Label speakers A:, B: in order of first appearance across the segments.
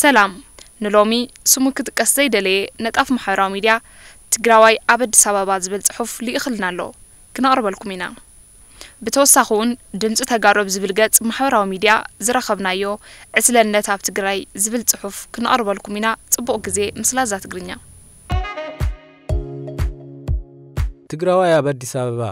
A: ሰላም ንሎሚ ስሙ ክጥቀስ ዘይደለየ ነጣፍ ማሕበራዊ ሚድያ ትግራዋይ ኣብ ኣዲስ ኣበባ ዝብል ጽሑፍ ልኢኽልና ኣሎ ክነቕርበልኩም ኢና ብተወሳኺ እውን ድምፂ ተጋሮ ብዝብል ገጽ ማሕበራዊ ሚድያ ዝረኸብናዮ ዕስለነት ኣብ ትግራይ ዝብል ጽሑፍ ክነቕርበልኩም ኢና ጽቡቕ ግዜ ምስላዛ ትግርኛ
B: ትግራዋይ ኣብ ኣዲስ ኣበባ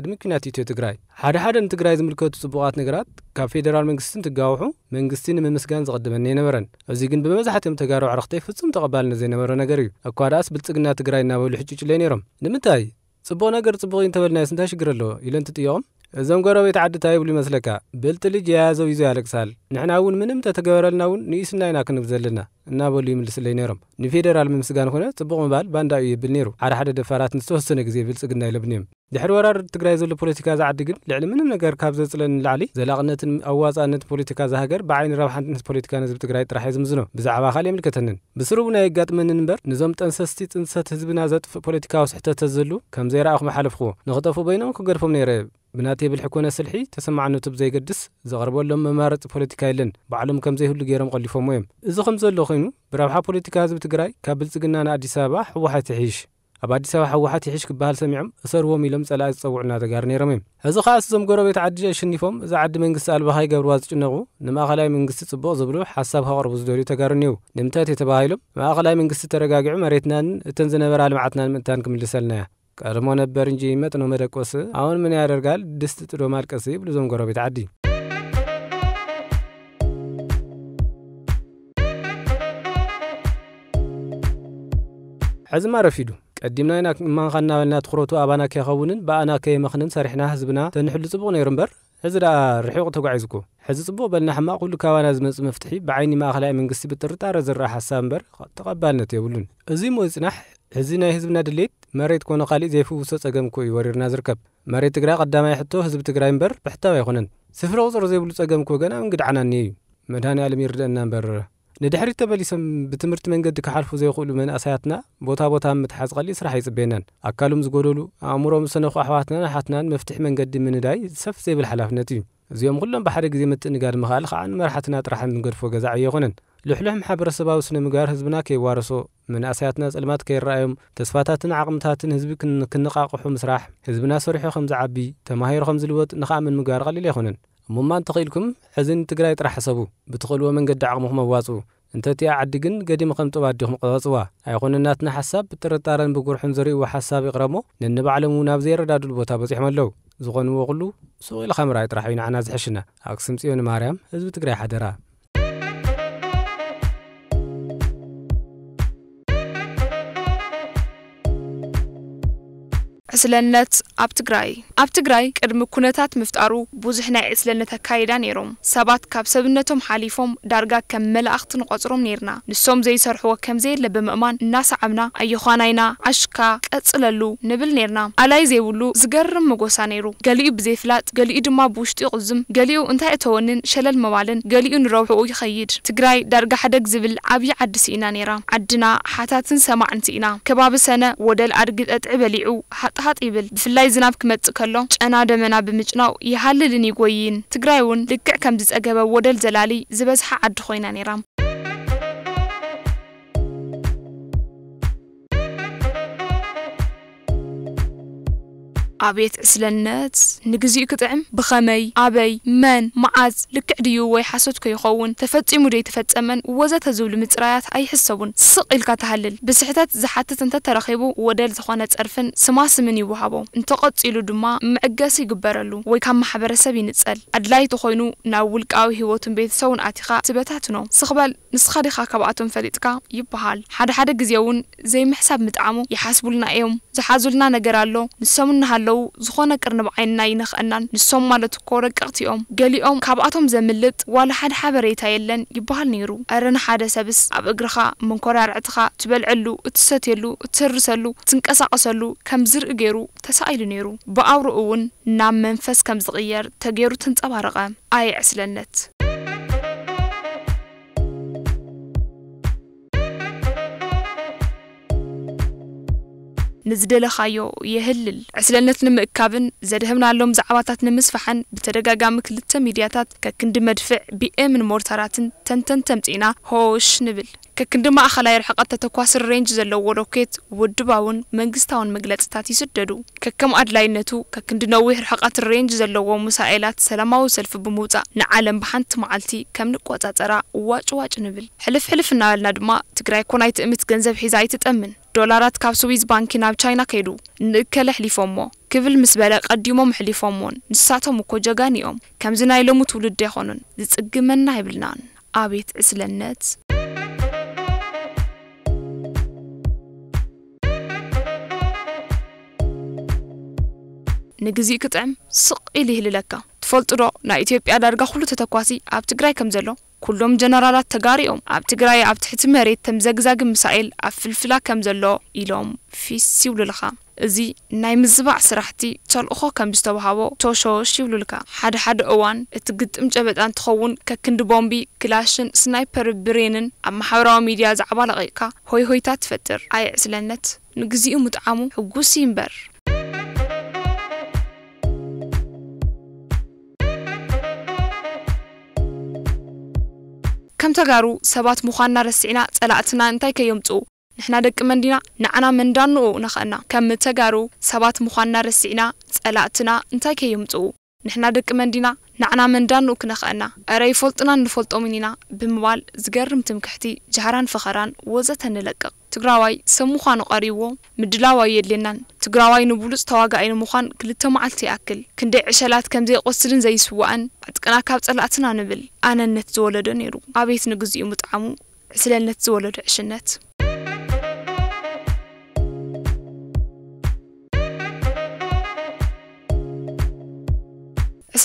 B: ቅድሚ ኩናት ኢትዮ ትግራይ ሓደ ሓደ ንትግራይ ዝምልከቱ ፅቡቓት ነገራት ካብ ፌደራል መንግስቲ እንትጋውሑ መንግስቲ ንምምስጋን ዝቐድመኒ የነበረን እዚ ግን ብመብዛሕትዮም ተጋሩ ዕረክተይ ፍጹም ተቐባልኒ ዘይነበረ ነገር እዩ እኳ ደኣስ ብልፅግና ትግራይ እናበሉ ሕጭጭለ ነይሮም ንምንታይ ጽቡቕ ነገር ጽቡቕ እዩ እንተበልናዮስ ስንታይ ሽግር ኣለዎ ኢለን ትጥዮቖም እዞም ጎረቤት ዓዲ እንታይ ይብሉ ይመስለካ ብልጢ ልጅ የያዘው ይዞ ያለቅሳል ንሕና እውን ምንም ተተገበረልና እውን ንኢስና ኢና ክንብ ዘለና እናበሉ ይምልስለይ ነይሮም ንፌደራል ምምስጋን ኾነ ጽቡቕ ምባል ባንዳ እዩ የብል ነይሩ ሓደ ሓደ ደፋራት ንዝተወሰነ ግዜ ብልጽግና ይለብን እዮም ድሕሪ ወራር ትግራይ ዘሎ ፖለቲካ ዝዓዲ ግን ልዕሊ ምንም ነገር ካብ ዘጽለን ላዕሊ ዘላቕነትን ኣዋፃነት ፖለቲካ ዝሃገር ብዓይኒ ረብሓንትነት ፖለቲካ ህዝቢ ትግራይ ጥራሕ እዩ ዝምዝኖ ብዛዕባ ካልእ የምልከተንን ብስሩቡ ናይ የጋጥመንን እምበር ንዞም ጠንሰስቲ ጥንሰት ህዝብና ዘጥፍእ ፖለቲካዊ ስሕተተት ዘሉ ከም ዘይረኣኹም ሓለፍኽዎ ንኽጠፉ በይኖም ክገድፎም ነይረ بناتي بالحكومة سلحي تسمع أنه تب زي قدس زغربوا لهم ممارس بوليتيكا يلن بعلم كم زي هلو جيرم قلي فمهم إذا خمسة اللوخينو برابحة بوليتيكا هزب تقرأي كابلت قنانا أدي سابا حوحة تعيش أبا أدي سابا حوحة تعيش كبهال سميعم أسر ومي لمس ألا يتصوعنا تقارني رميم هزو خاص زم قرب يتعدي جيشني فم إذا عد من قصة ألبهاي قبر واز جنغو نما أغلاي من قصة تبو زبرو حساب هغر بزدوري تقارنيو نمتاتي تباهيلو ما أغلاي من قصة تراقاقعو مريتنان تنزنا برا لمعتنان من تانكم اللي سالناه ቀድሞ ነበር እንጂ መጥኖ መደቆስ አሁን ምን ያደርጋል ድስት ጥዶ ማልቀስ ብልዞም ጎረቤት ዓዲ ሕዚ ማረፊዱ ቀዲምና ኢና እማንኻ እናበልና ትኩረቱ ኣባና ከይኸውንን ብኣና ከይመኽንን ሰሪሕና ህዝብና ተንሕሉ ጽቡቕ ነይሩ እምበር ሕዚ ዳ ርሒቑ ተጓዒዝኩ ሕዚ ጽቡቕ በልና ሕማቕ ኩሉ ካባና ዝመጽእ መፍትሒ ብዓይኒ ማእኸላይ መንግስቲ ብጥርጣረ ዝረአ ሓሳብ እምበር ተቐባልነት የብሉን እዚ ሞይ ፅናሕ ሕዚ ናይ ህዝብና ድሌት መሬት ኮነ ካሊእ ዘይፉውሶ ፀገምኮ እዩወሪርና ዝርከብ መሬት ትግራይ ቀዳማይ ሕቶ ህዝቢ ትግራይ እምበር ብሕታዊ ኣይኹነን ስፍሪ ክፅሮ ዘይብሉ ፀገምኮ ገና ብንግድዓና እን እዩ መድኒ ኣለም ርድአና በር ንድሕሪ ተበሊሶም ብትምህርቲ መንገዲ ክሓልፉ ዘይክእሉ መናእሳያትና ቦታ ቦታ ምትሓ ዝቐሊእ ስራሕ ይፅበናን ኣካሎም ዝጎደሉ ኣእምሮም ዝሰነኩ ኣሕዋትና ናርሓትናን መፍትሒ መንገዲ ምንዳይ ዝሰፍ ዘይብል ሓላፍነት እዩ እዚኦም ኩሎም ብሓደ ግዜ ምትእንጋድ ምክኣል ከዓንመራሕትና ጥራሓን ንገድፎ ገዛዕ እዩ ይኮነን ልሕልሕ ማሕበረሰባዊ ስነ ምግባር ህዝብና ከይዋርሶ መናእሰያትና ጸልማት ከይረኣዮም ተስፋታትን ዓቕምታትን ህዝቢ ክንነቓቕሑ ምስራሕ ህዝብና ሰሪሑ ከም ዝዓቢ ተማሂሮ ከም ዝልወጥ ንኽኣምን ምግባር ቀሊል ኣይኮነን እሞማ እንተኽኢልኩም ሕዚ ንትግራይ ጥራሕ ሓሰቡ ብትኽእልዎ መንገዲ ዓቕሙኹም ኣዋፅኡ እንተእቲኣ ዓዲ ግን ገዲም ከም ጥባ ኣዲኹም ቐፅዋ ኣይኮነ ናትና ሓሳብ ብጥርጣረን ብጉርሑን ዘርእይዎ ሓሳብ ይቕረሞ ነንባዕሎም እውን ኣብ ዘየረዳድሉ ቦታ በፂሖም ኣለዉ ዝኾንዎ ዅሉ ሱቕ ኢልኻ ምርኣይ ጥራሕ እዩ ንዓና ዝሕሽና ኣክሱም ጽዮን ማርያም ህዝቢ ትግራይ ሓደራ
A: ዕስለነት ኣብ ትግራይ ኣብ ትግራይ ቅድሚ ኩነታት ምፍጣሩ ብዙሕ ናይ ዕስለነት ኣካይዳ ነይሮም ሰባት ካብ ሰብነቶም ሓሊፎም ዳርጋ ከም መላእኽቲ ንቆፅሮም ነይርና ንሶም ዘይሰርሕዎ ከምዘየለ ብምእማን እናሰዓብና ኣየዃናይና ዓሽካ ቀፅለሉ ንብል ነይርና ኣላይ ዘይብሉ ዝገርም መጎሳ ነይሩ ገሊኡ ብዘይፍላጥ ገሊኡ ድማ ብውሽጡ ይቕዝም ገሊኡ እንታይ እተወንን ሸለል መባልን ገሊኡ ንረብሕኡ ይኸይድ ትግራይ ዳርጋ ሓደግ ዝብል ዓብዪ ዓዲ ስኢና ነይራ ዓድና ሓታትን ሰማዕንቲ ኢና ከባቢ ሰነ ወደል ኣድጊ ጠጥዒ በሊዑ ሃጥሃ فتحت إبل بفلاي زناب كمت كله أنا دمنا بمجناو يحلل نيجوين تقرأون لكع كم زأجب ودل زلالي زبزح عد خوينا نيرام أبيت أسلنات نجزي كتعم بخمي أبي من معز لك لكعديو ويحسد كيخون تفتي تفت أمن وزت زول متريات أي حسون سق الكتهلل بسحتات زحتت أنت ترخيبو ودل زخانة أرفن سماس مني وهابو انتقد إلو دما معجسي جبرلو ويكم سبي نتسأل أدلاي تخونو ناول كاوي هوتن بيت سون عتقاء تبتاتنو سقبل نسخري خاكباتن فريتك يبهال حد حدا جزيون زي محسب متعمو يحاسبولنا يوم زحازولنا نجرالو نسمون هالو ኣለዉ ዝኾነ ቅርንብ ዓይንና ይንኽአናን ንሶም ማለት እኮ ረቀቕቲ እዮም ገሊኦም ካብኣቶም ዘምልጥ ዋላ ሓደ ሓበሬታ የለን ይበሃል ነይሩ ኣረ ንሓደ ሰብስ ኣብ እግርኻ መንኮራርዕትኻ ትበልዐሉ እትሰትየሉ እትህርሰሉ እትንቀሳቐሰሉ ከም ዝርኢ ገይሩ ተሳኢሉ ነይሩ ብኣውርኡ እውን ናብ መንፈስ ከም ዝቕየር ተገይሩ ተንጸባረቐ ኣየዕስለነት نزدلخايو يهلل عسلنتن مكابن زدهمنا لهم زعواتات نمسفحن بتدقاقا مكلتا ميدياتات ككند مدفع بيئة من مورتاراتن تنتن تمتينا هوش نبل ككند ما أخلا يرحق التتكواس الرينج زلو وروكيت ودباون منقستاون مقلات تاتي سددو ككم أدلاينتو ككند نوي يرحق الرينج زلو ومسائلات سلامة وسلف بموتا نعالم بحان تمعالتي كم نقوطات ترى واج واج نبل حلف حلف النوال ندما تقرأي كوناي تقمت جنزب حيزاي تتأمن ዶላራት ካብ ስዊዝ ባንኪ ናብ ቻይና ከይዱ ንእከለ ኣሕሊፎሞ ክብል ምስ በለ ቀዲሞም ኣሕሊፎሞን ንሳቶም እኮ ጀጋን እዮም ከምዚ ናይ ሎሙ ትውልዲ ኣይኮኑን ዝፅግመና ይብልናን ኣቤት ዕስለነት ንግዚኡ ክጥዕም ስቕ ኢሉ ይህልለካ ትፈልጡ ዶ ናይ ኢትዮጵያ ዳርጋ ኩሉ ተተኳሲ ኣብ ትግራይ ከም ዘሎ كلهم جنرالات تجاريهم عب تجراي عب تحت مريت تمزجزج مسائل أفلفلا كم زلوا إلهم في سيول الخام زي ناي مزبع سرحتي تل أخو كم بستوهاو توشو شيول لك حد حد أوان تقد مجبت أن تخون ككند بومبي كلاشن سنايبر برينن أما حرام ميديا زعبا لغيكا هوي هوي تتفتر أي عسلنت نجزي متعامو حقوسي مبر ከም ተጋሩ ሰባት ምዃንና ረሲዕና ጸላእትና እንታይ ከየምፁ ንሕና ደቂ መንዲና ንዓና መንዳንኡ ንኽእና ከም ተጋሩ ሰባት ምዃንና ረሲዕና ጸላእትና እንታይ ከየምፅኡ ንሕና ደቂ መንዲና ንዕና መንዳ ንኡ ክነኽአና ኣረ ይፈልጡና ንፈልጦምን ኢና ብምባል ዝገርም ትምክሕቲ ጃህራን ፍኸራን ወዘተ ንለቅቕ ትግራዋይ ሰብ ምዃኑ ቀሪብዎ ምድላዋይ የድልናን ትግራዋይ ንብሉፅ ተዋጋኢ ንምዃን ክልተ መዓልቲ ይኣክል ክንደይ ዕሸላት ከምዘይቆስልን ዘይስዋአን ዕጥቅና ካብ ጸላእትና ንብል ኣነነት ዝወለዶ ነይሩ ኣቤት ንግዚኡ ምጥዓሙ ዕስለነት ዝወለዶ ዕሽነት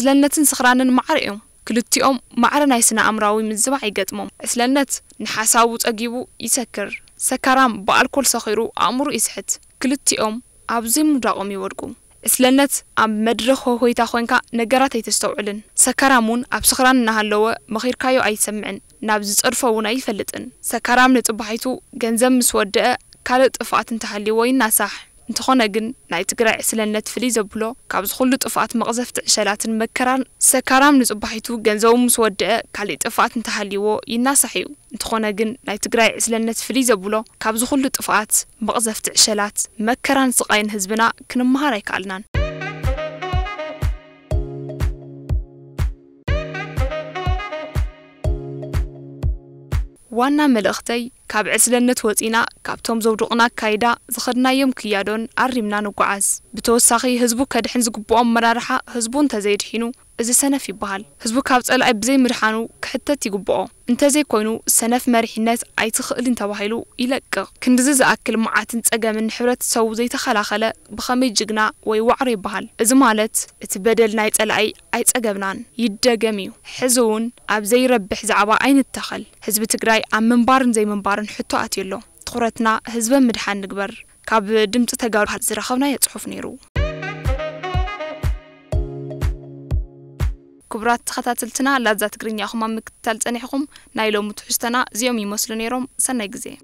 A: ዕስለነትን ስኽራንን መዓር እዮም ክልቲኦም መዓረ ናይ ስነ ኣእምራዊ ምዝባዕ ይገጥሞም ዕስለነት ንሓሳቡ ፀጊቡ ይሰክር ሰካራም ብኣልኮል ሰኺሩ ኣእምሩ ይስሕት ክልቲኦም ኣብዚ ምዳቆም ይወድቁ ዕስለነት ኣብ መድረኽ ሆሆይታ ኮንካ ነገራት ኣይተስተውዕልን ሰካራም እውን ኣብ ስኽራን እናሃለወ መኺርካዮ ኣይሰምዕን ናብ ዝፀድፎ እውን ኣይፈልጥን ሰካራም ንጥባሒቱ ገንዘብ ምስ ወድአ ካልእ ጥፍኣት እንተሃልይዎ ይናሳሕ እንተኾነ ግን ናይ ትግራይ ዕስለነት ፍልይ ዘብሎ ካብ ዝኹሉ ጥፍኣት መቕዘፍቲ ዕሸላትን መከራን ሰካራም ንፅባሒቱ ገንዘቡ ምስ ወድአ ካሊእ ጥፍኣት እንተሃልይዎ ይናሳሕ እዩ እንተኾነ ግን ናይ ትግራይ ዕስለነት ፍልይ ዘብሎ ካብ ዝኹሉ ጥፍኣት መቕዘፍቲ ዕሸላት መከራን ስቃይን ህዝብና ክንመሃር ኣይከኣልናን ዋና መልእኽተይ كاب عسلنت وطينا كابتم زودقنا كايدا زخدنا يوم كيادون عرمنا نقعز بتوسخي حزبو كدحن زغبو امرارحا حزبون تزيد حينو ازي سنف يبهال حزبو كاب طلع بزي مرحانو كحتى تيغبو انت زي كوينو سنف مرحنات اي تخقل انت وحيلو يلق كندزي زاكل معاتن تصقا من حبرت سو زي تخلاخله بخمي جقنا وي وعر يبهال مالت اتبدل ناي طلعي اي تصقبنان يدغميو حزون ابزي ربح زعبا عين التخل حزب تقراي ام منبارن زي منبارن ምፍጣርን ሕቶ ኣትዩ ትኩረትና ህዝበ ምድሓን ንግበር ካብ ድምፂ ተጋሩ ዝረኸብናዮ ፅሑፍ ነይሩ ክቡራት ተኸታተልትና ላዛ ትግርኛ ኹም ኣብ ምክትታል ፀኒሕኹም ናይ ሎሚ ትሕዝቶና እዚኦም ይመስሉ ነይሮም ሰናይ ግዜ